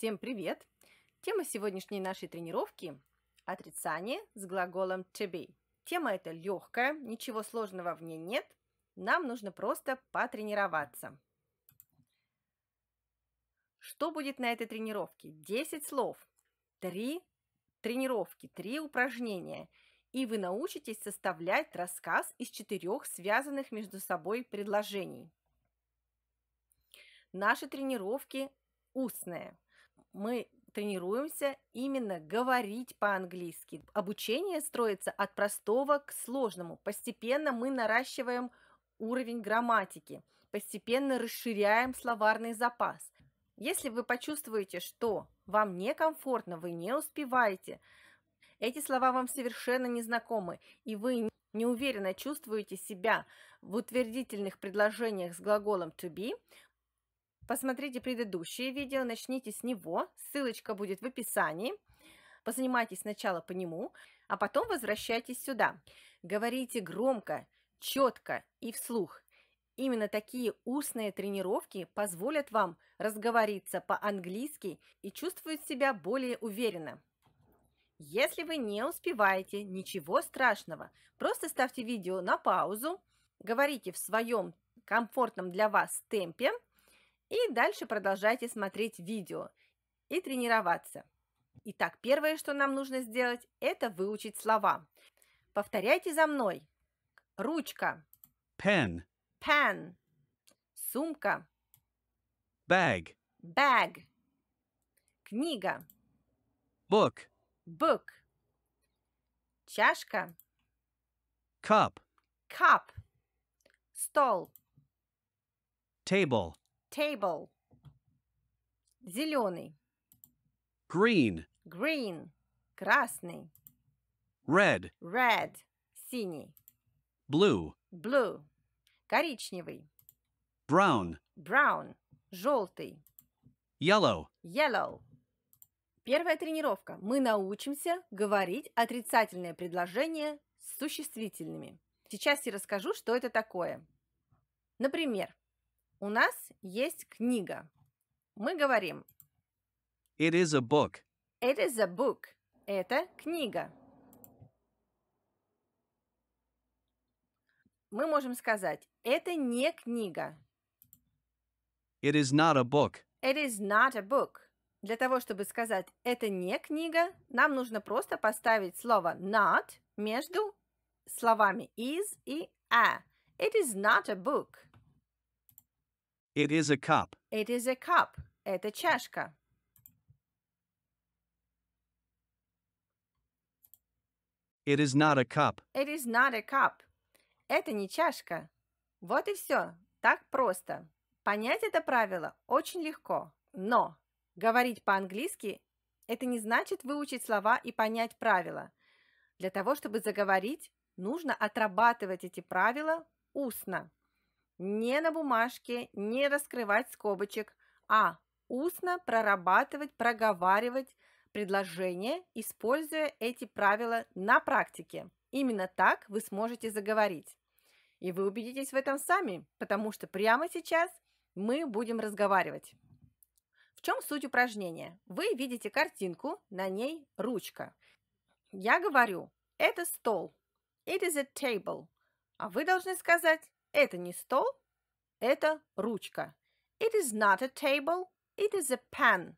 Всем привет! Тема сегодняшней нашей тренировки – отрицание с глаголом to be. Тема эта легкая, ничего сложного в ней нет. Нам нужно просто потренироваться. Что будет на этой тренировке? 10 слов, 3 тренировки, 3 упражнения. И вы научитесь составлять рассказ из четырех связанных между собой предложений. Наши тренировки устные – мы тренируемся именно говорить по-английски. Обучение строится от простого к сложному. Постепенно мы наращиваем уровень грамматики, постепенно расширяем словарный запас. Если вы почувствуете, что вам некомфортно, вы не успеваете, эти слова вам совершенно не знакомы, и вы неуверенно чувствуете себя в утвердительных предложениях с глаголом to be, Посмотрите предыдущее видео, начните с него, ссылочка будет в описании. Позанимайтесь сначала по нему, а потом возвращайтесь сюда. Говорите громко, четко и вслух. Именно такие устные тренировки позволят вам разговориться по-английски и чувствовать себя более уверенно. Если вы не успеваете, ничего страшного. Просто ставьте видео на паузу, говорите в своем комфортном для вас темпе – и дальше продолжайте смотреть видео и тренироваться. Итак, первое, что нам нужно сделать, это выучить слова. Повторяйте за мной. Ручка. Pen. Pen. Сумка. Bag. Bag. Книга. Book. Book. Чашка. Cup. Cup. Стол. Table. Table. Зеленый. Green. Green. Красный. Red. Red. Синий. Blue. Blue. Коричневый. Brown. Brown. Желтый. Yellow. Yellow. Первая тренировка. Мы научимся говорить отрицательное предложение с существительными. Сейчас я расскажу, что это такое. Например, у нас есть книга. Мы говорим It is a book. It is a book. Это книга. Мы можем сказать «это не книга». It is not a book. It is not a book. Для того, чтобы сказать «это не книга», нам нужно просто поставить слово «not» между словами «is» и «a». It is not a book. It is a cup. It is a cup. Это чашка. It is not a cup. It is not a cup. Это не чашка. Вот и все. Так просто. Понять это правило очень легко. Но говорить по-английски – это не значит выучить слова и понять правила. Для того, чтобы заговорить, нужно отрабатывать эти правила устно не на бумажке, не раскрывать скобочек, а устно прорабатывать, проговаривать предложение, используя эти правила на практике. Именно так вы сможете заговорить. И вы убедитесь в этом сами, потому что прямо сейчас мы будем разговаривать. В чем суть упражнения? Вы видите картинку, на ней ручка. Я говорю, это стол. It is a table. А вы должны сказать, это не стол, это ручка. It is not a table, it is a pen.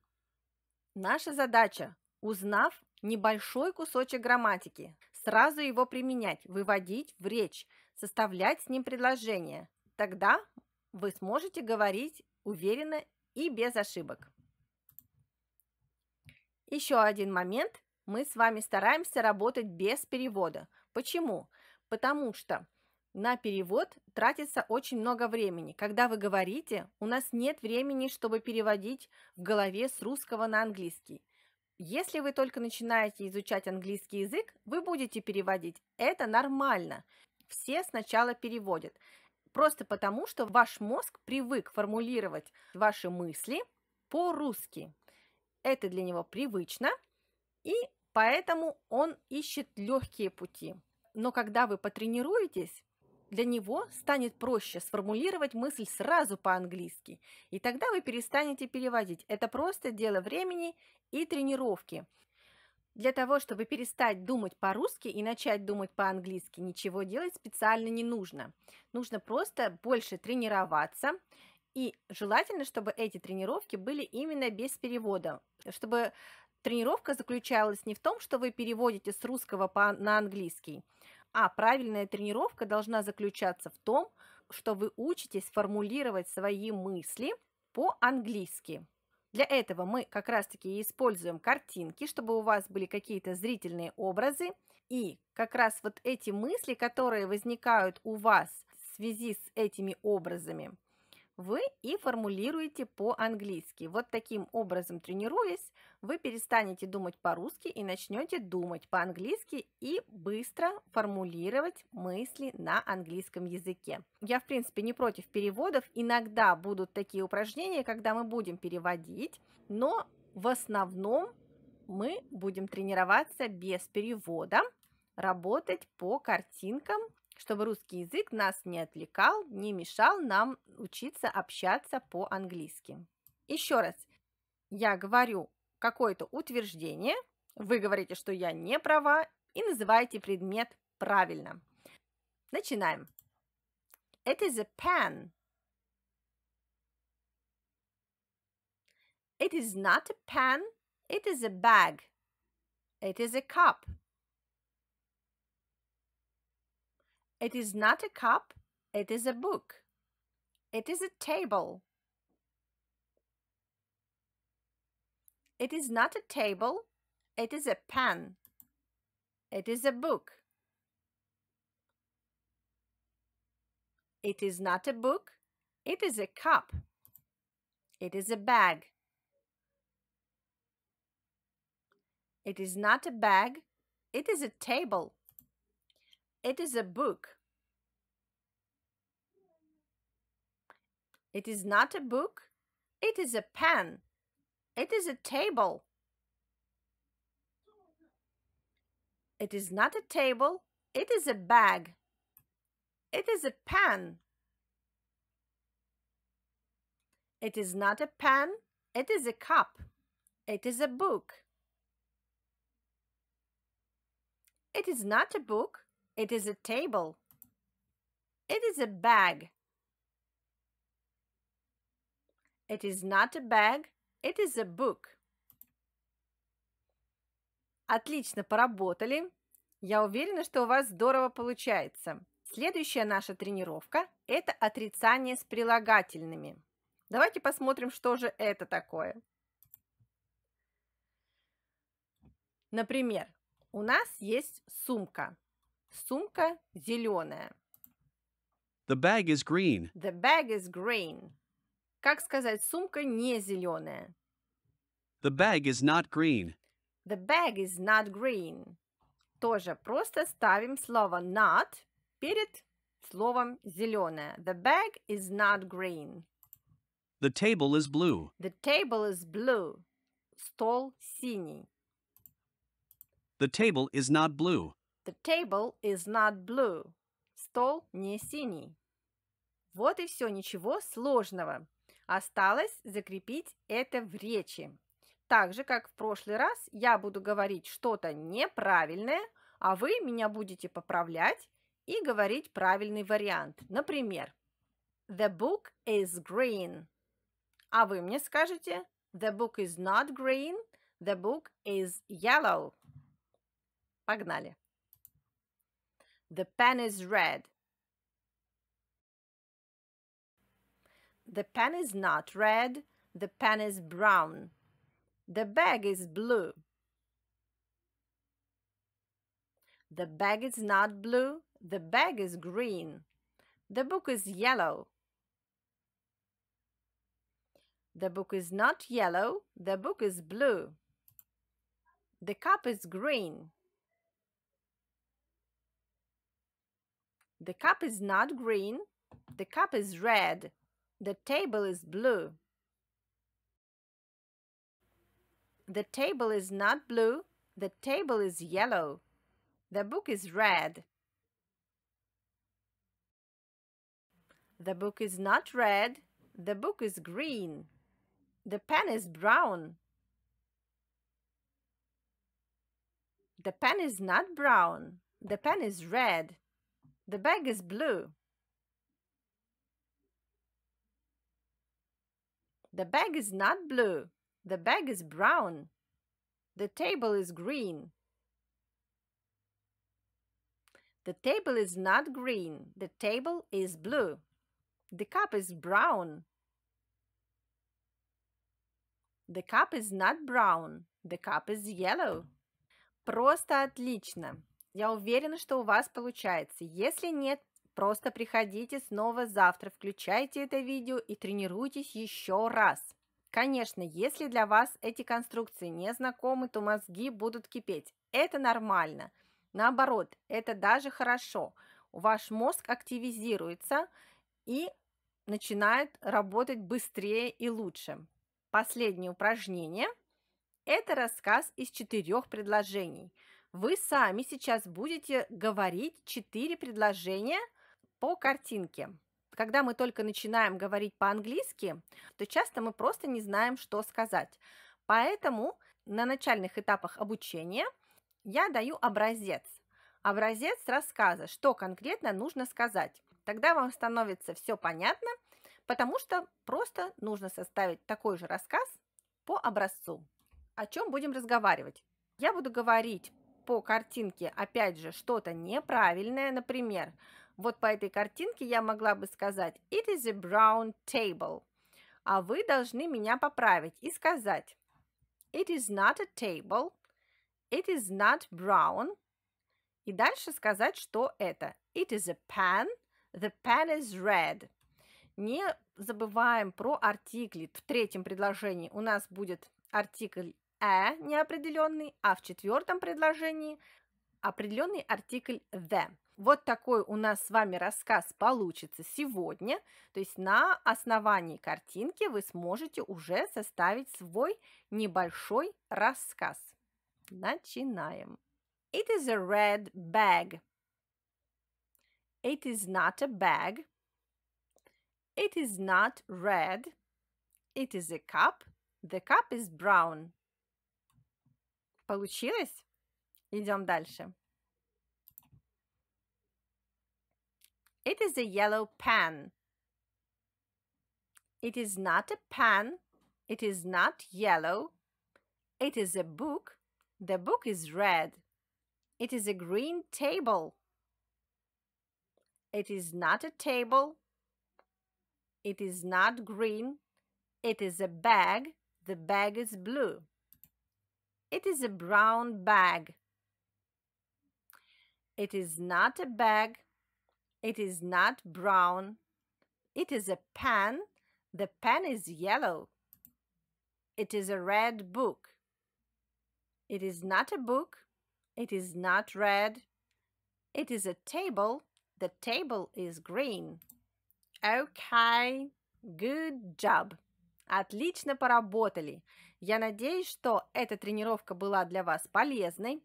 Наша задача, узнав небольшой кусочек грамматики, сразу его применять, выводить в речь, составлять с ним предложения. Тогда вы сможете говорить уверенно и без ошибок. Еще один момент. Мы с вами стараемся работать без перевода. Почему? Потому что – на перевод тратится очень много времени. Когда вы говорите, у нас нет времени, чтобы переводить в голове с русского на английский. Если вы только начинаете изучать английский язык, вы будете переводить. Это нормально. Все сначала переводят. Просто потому, что ваш мозг привык формулировать ваши мысли по-русски. Это для него привычно, и поэтому он ищет легкие пути. Но когда вы потренируетесь, для него станет проще сформулировать мысль сразу по-английски, и тогда вы перестанете переводить. Это просто дело времени и тренировки. Для того, чтобы перестать думать по-русски и начать думать по-английски, ничего делать специально не нужно. Нужно просто больше тренироваться, и желательно, чтобы эти тренировки были именно без перевода, чтобы тренировка заключалась не в том, что вы переводите с русского на английский, а правильная тренировка должна заключаться в том, что вы учитесь формулировать свои мысли по-английски. Для этого мы как раз-таки используем картинки, чтобы у вас были какие-то зрительные образы. И как раз вот эти мысли, которые возникают у вас в связи с этими образами – вы и формулируете по-английски. Вот таким образом, тренируясь, вы перестанете думать по-русски и начнете думать по-английски и быстро формулировать мысли на английском языке. Я, в принципе, не против переводов. Иногда будут такие упражнения, когда мы будем переводить, но в основном мы будем тренироваться без перевода, работать по картинкам чтобы русский язык нас не отвлекал, не мешал нам учиться общаться по-английски. Еще раз, я говорю какое-то утверждение, вы говорите, что я не права, и называете предмет правильно. Начинаем. It is a pen. It is not a pen, it is a bag. It is a cup. It is not a cup, it is a book. It is a table. It is not a table, it is a pen. It is a book. It is not a book, it is a cup. It is a bag. It is not a bag, it is a table. It is a book. It is not a book. It is a pen. It is a table. It is not a table. It is a bag. It is a pen. It is not a pen. It is a cup. It is a book. It is not a book. It is a table. It is a bag. It is not a bag. It is a book. Отлично поработали. Я уверена, что у вас здорово получается. Следующая наша тренировка – это отрицание с прилагательными. Давайте посмотрим, что же это такое. Например, у нас есть сумка. Сумка зеленая. The bag is green. The bag is green. Как сказать, сумка не зеленая? The bag is not green. The bag is not green. Тоже просто ставим слово not перед словом зеленая. The bag is not green. The table is blue. The table is blue. Стол синий. The table is not blue. The table is not blue. Стол не синий. Вот и все, ничего сложного. Осталось закрепить это в речи. Так же, как в прошлый раз, я буду говорить что-то неправильное, а вы меня будете поправлять и говорить правильный вариант. Например, The book is green. А вы мне скажете The book is not green, the book is yellow. Погнали! The pen is red. The pen is not red. The pen is brown. The bag is blue. The bag is not blue. The bag is green. The book is yellow. The book is not yellow. The book is blue. The cup is green. The cup is not green. The cup is red. The table is blue. The table is not blue. The table is yellow. The book is red. The book is not red. The book is green. The pen is brown. The pen is not brown. The pen is red. The bag is blue. The bag is not blue. The bag is brown. The table is green. The table is not green. The table is blue. The cup is brown. The cup is not brown. The cup is yellow. Просто отлично. Я уверена, что у вас получается. Если нет, просто приходите снова завтра, включайте это видео и тренируйтесь еще раз. Конечно, если для вас эти конструкции не знакомы, то мозги будут кипеть. Это нормально. Наоборот, это даже хорошо. Ваш мозг активизируется и начинает работать быстрее и лучше. Последнее упражнение – это рассказ из четырех предложений – вы сами сейчас будете говорить четыре предложения по картинке. Когда мы только начинаем говорить по-английски, то часто мы просто не знаем, что сказать. Поэтому на начальных этапах обучения я даю образец. Образец рассказа, что конкретно нужно сказать. Тогда вам становится все понятно, потому что просто нужно составить такой же рассказ по образцу. О чем будем разговаривать? Я буду говорить по картинке, опять же, что-то неправильное, например, вот по этой картинке я могла бы сказать «It is a brown table», а вы должны меня поправить и сказать «It is not a table», «It is not brown», и дальше сказать, что это. It is a pan, the pan is red. Не забываем про артикли. В третьем предложении у нас будет артикль a «э» неопределенный, а в четвертом предложении определенный артикль the. Вот такой у нас с вами рассказ получится сегодня. То есть на основании картинки вы сможете уже составить свой небольшой рассказ. Начинаем. It is a red bag. It is not a bag. It is not red. It is a cup. The cup is brown. получилось. Идем дальше. It is a yellow pen. It is not a pen. It is not yellow. It is a book. The book is red. It is a green table. It is not a table. It is not green. It is a bag. The bag is blue. It is a brown bag. It is not a bag. It is not brown. It is a pen. The pen is yellow. It is a red book. It is not a book. It is not red. It is a table. The table is green. Okay, good job. Отлично поработали. Я надеюсь, что эта тренировка была для вас полезной.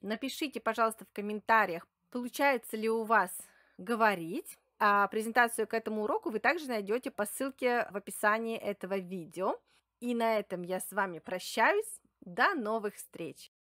Напишите, пожалуйста, в комментариях, получается ли у вас говорить. А презентацию к этому уроку вы также найдете по ссылке в описании этого видео. И на этом я с вами прощаюсь. До новых встреч!